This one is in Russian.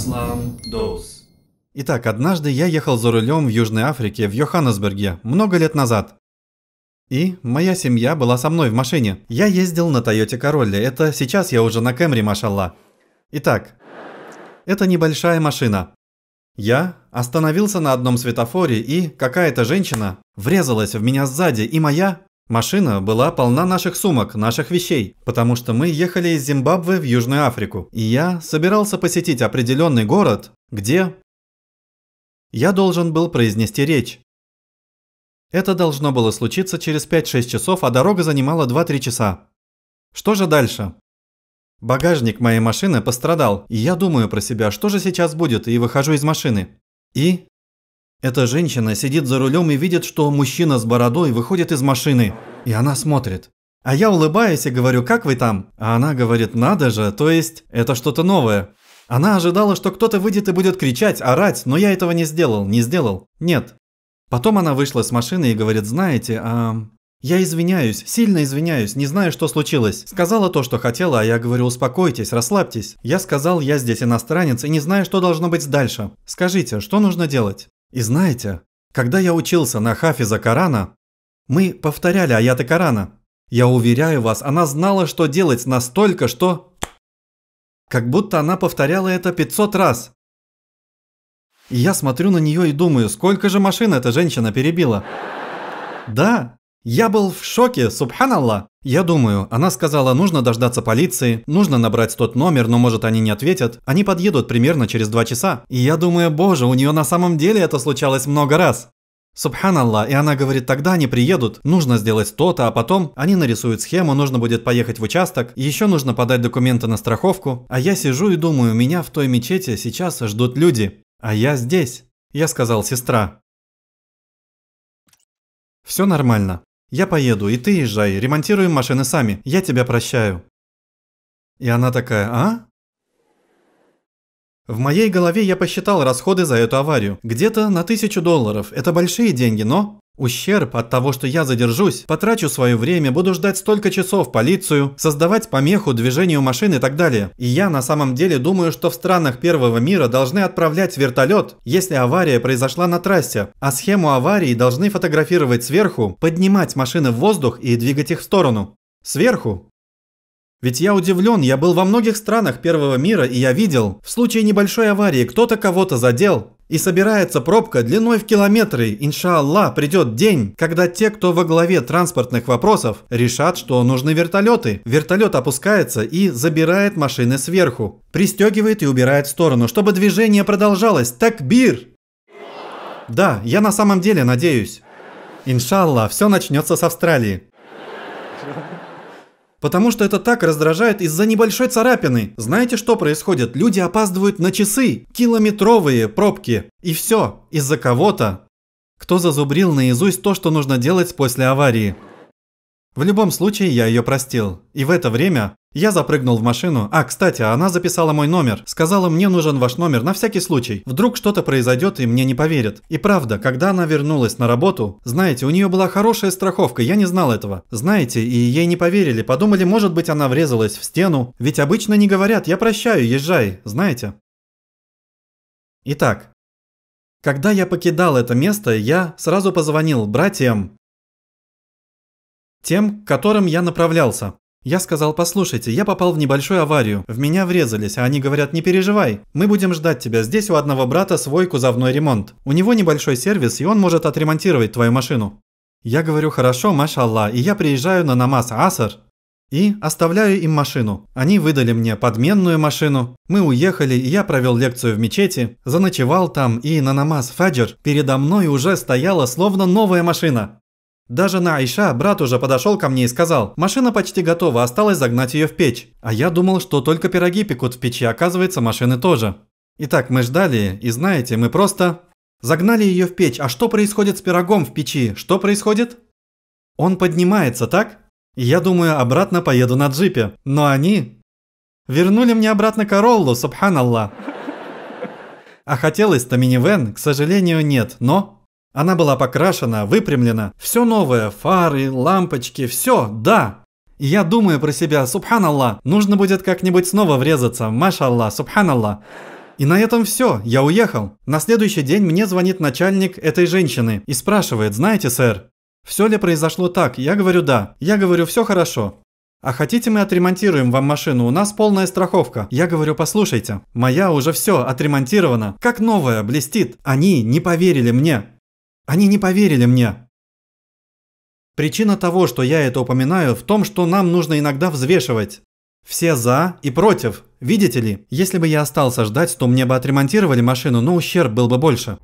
Ислам Доус. Итак, однажды я ехал за рулем в Южной Африке, в Йоханнесберге, много лет назад. И моя семья была со мной в машине. Я ездил на Тойоте Королле, это сейчас я уже на Кэмри, машалла. Итак, это небольшая машина. Я остановился на одном светофоре, и какая-то женщина врезалась в меня сзади, и моя Машина была полна наших сумок, наших вещей, потому что мы ехали из Зимбабве в Южную Африку, и я собирался посетить определенный город, где... Я должен был произнести речь. Это должно было случиться через 5-6 часов, а дорога занимала 2-3 часа. Что же дальше? Багажник моей машины пострадал, и я думаю про себя, что же сейчас будет, и выхожу из машины. И эта женщина сидит за рулем и видит, что мужчина с бородой выходит из машины. И она смотрит. А я улыбаюсь и говорю, как вы там? А она говорит, надо же, то есть это что-то новое. Она ожидала, что кто-то выйдет и будет кричать, орать, но я этого не сделал, не сделал. Нет. Потом она вышла с машины и говорит, знаете, а... Я извиняюсь, сильно извиняюсь, не знаю, что случилось. Сказала то, что хотела, а я говорю, успокойтесь, расслабьтесь. Я сказал, я здесь иностранец и не знаю, что должно быть дальше. Скажите, что нужно делать? И знаете, когда я учился на хафиза Корана, мы повторяли аяты Корана. Я уверяю вас, она знала, что делать настолько, что... Как будто она повторяла это 500 раз. И я смотрю на нее и думаю, сколько же машин эта женщина перебила. Да, я был в шоке, субханаллах. «Я думаю, она сказала, нужно дождаться полиции, нужно набрать тот номер, но может они не ответят. Они подъедут примерно через два часа. И я думаю, боже, у нее на самом деле это случалось много раз». Субханаллах, и она говорит, тогда они приедут, нужно сделать то-то, а потом они нарисуют схему, нужно будет поехать в участок, еще нужно подать документы на страховку, а я сижу и думаю, меня в той мечети сейчас ждут люди, а я здесь, я сказал сестра. Все нормально. Я поеду, и ты езжай, ремонтируем машины сами, я тебя прощаю». И она такая, а? В моей голове я посчитал расходы за эту аварию. Где-то на тысячу долларов. Это большие деньги, но... Ущерб от того, что я задержусь, потрачу свое время, буду ждать столько часов полицию, создавать помеху движению машин и так далее. И я на самом деле думаю, что в странах первого мира должны отправлять вертолет, если авария произошла на трассе, а схему аварии должны фотографировать сверху, поднимать машины в воздух и двигать их в сторону. Сверху, ведь я удивлен, я был во многих странах первого мира, и я видел, в случае небольшой аварии кто-то кого-то задел, и собирается пробка длиной в километры. Иншаллах, придет день, когда те, кто во главе транспортных вопросов, решат, что нужны вертолеты. Вертолет опускается и забирает машины сверху. Пристегивает и убирает в сторону, чтобы движение продолжалось. Такбир! Да, я на самом деле надеюсь. Иншалла, все начнется с Австралии. Потому что это так раздражает из-за небольшой царапины. Знаете, что происходит? Люди опаздывают на часы. Километровые пробки. И все. Из-за кого-то. Кто зазубрил наизусть то, что нужно делать после аварии? В любом случае я ее простил. И в это время я запрыгнул в машину. А, кстати, она записала мой номер. Сказала, мне нужен ваш номер на всякий случай. Вдруг что-то произойдет и мне не поверят. И правда, когда она вернулась на работу, знаете, у нее была хорошая страховка, я не знал этого. Знаете, и ей не поверили. Подумали, может быть, она врезалась в стену. Ведь обычно не говорят, я прощаю, езжай, знаете. Итак, когда я покидал это место, я сразу позвонил братьям тем, к которым я направлялся. Я сказал, послушайте, я попал в небольшую аварию, в меня врезались, а они говорят, не переживай, мы будем ждать тебя, здесь у одного брата свой кузовной ремонт. У него небольшой сервис, и он может отремонтировать твою машину. Я говорю, хорошо, машалла, и я приезжаю на намаз Асар и оставляю им машину. Они выдали мне подменную машину, мы уехали, и я провел лекцию в мечети, заночевал там, и на намаз Фаджр передо мной уже стояла словно новая машина. Даже на Айша брат уже подошел ко мне и сказал, машина почти готова, осталось загнать ее в печь. А я думал, что только пироги пекут в печи, оказывается, машины тоже. Итак, мы ждали, и знаете, мы просто... Загнали ее в печь, а что происходит с пирогом в печи? Что происходит? Он поднимается, так? я думаю, обратно поеду на джипе. Но они... Вернули мне обратно Короллу, субханаллах. А хотелось-то минивэн, к сожалению, нет, но... Она была покрашена, выпрямлена, все новое, фары, лампочки, все, да. И я думаю про себя, субханаллах, нужно будет как-нибудь снова врезаться, машаллах, субханаллах. И на этом все, я уехал. На следующий день мне звонит начальник этой женщины и спрашивает, знаете, сэр, все ли произошло так? Я говорю, да. Я говорю, все хорошо. А хотите мы отремонтируем вам машину? У нас полная страховка. Я говорю, послушайте, моя уже все отремонтирована, как новая, блестит. Они не поверили мне. Они не поверили мне. Причина того, что я это упоминаю, в том, что нам нужно иногда взвешивать. Все «за» и «против», видите ли? Если бы я остался ждать, то мне бы отремонтировали машину, но ущерб был бы больше.